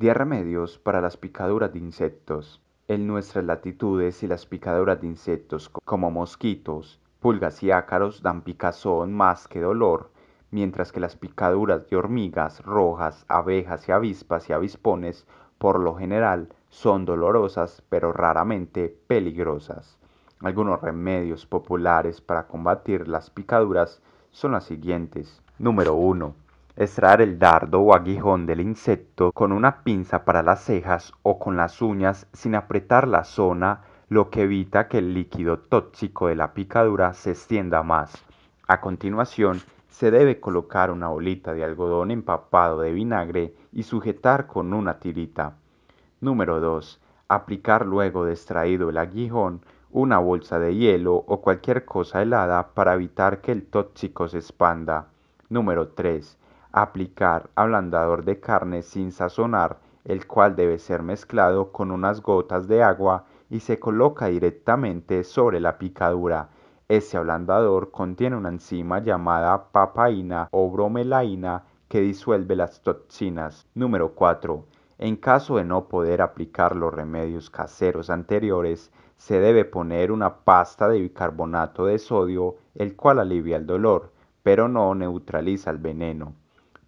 10 remedios para las picaduras de insectos. En nuestras latitudes y las picaduras de insectos como mosquitos, pulgas y ácaros dan picazón más que dolor, mientras que las picaduras de hormigas, rojas, abejas y avispas y avispones por lo general son dolorosas pero raramente peligrosas. Algunos remedios populares para combatir las picaduras son las siguientes. Número 1 extraer el dardo o aguijón del insecto con una pinza para las cejas o con las uñas sin apretar la zona, lo que evita que el líquido tóxico de la picadura se extienda más. A continuación, se debe colocar una bolita de algodón empapado de vinagre y sujetar con una tirita. Número 2. Aplicar luego de extraído el aguijón una bolsa de hielo o cualquier cosa helada para evitar que el tóxico se expanda. Número 3. Aplicar ablandador de carne sin sazonar, el cual debe ser mezclado con unas gotas de agua y se coloca directamente sobre la picadura. Ese ablandador contiene una enzima llamada papaína o bromelaína que disuelve las toxinas. Número 4. En caso de no poder aplicar los remedios caseros anteriores, se debe poner una pasta de bicarbonato de sodio, el cual alivia el dolor, pero no neutraliza el veneno.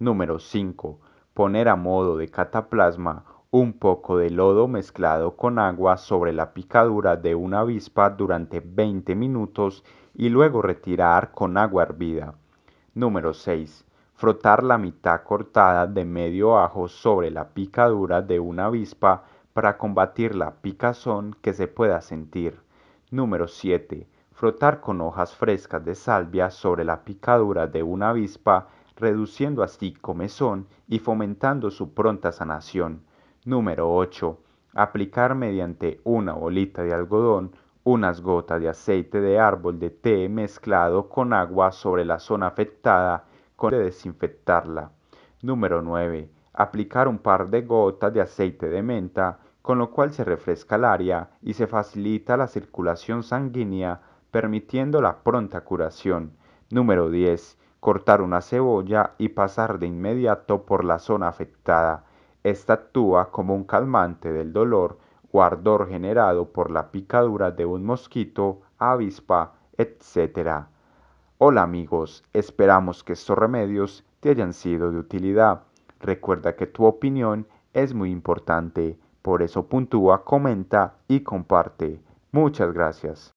Número 5. Poner a modo de cataplasma un poco de lodo mezclado con agua sobre la picadura de una avispa durante 20 minutos y luego retirar con agua hervida. Número 6. Frotar la mitad cortada de medio ajo sobre la picadura de una avispa para combatir la picazón que se pueda sentir. Número 7. Frotar con hojas frescas de salvia sobre la picadura de una avispa reduciendo así comezón y fomentando su pronta sanación. Número 8. Aplicar mediante una bolita de algodón unas gotas de aceite de árbol de té mezclado con agua sobre la zona afectada con de desinfectarla. Número 9. Aplicar un par de gotas de aceite de menta, con lo cual se refresca el área y se facilita la circulación sanguínea, permitiendo la pronta curación. Número 10 cortar una cebolla y pasar de inmediato por la zona afectada. Esta actúa como un calmante del dolor o ardor generado por la picadura de un mosquito, avispa, etc. Hola amigos, esperamos que estos remedios te hayan sido de utilidad. Recuerda que tu opinión es muy importante, por eso puntúa, comenta y comparte. Muchas gracias.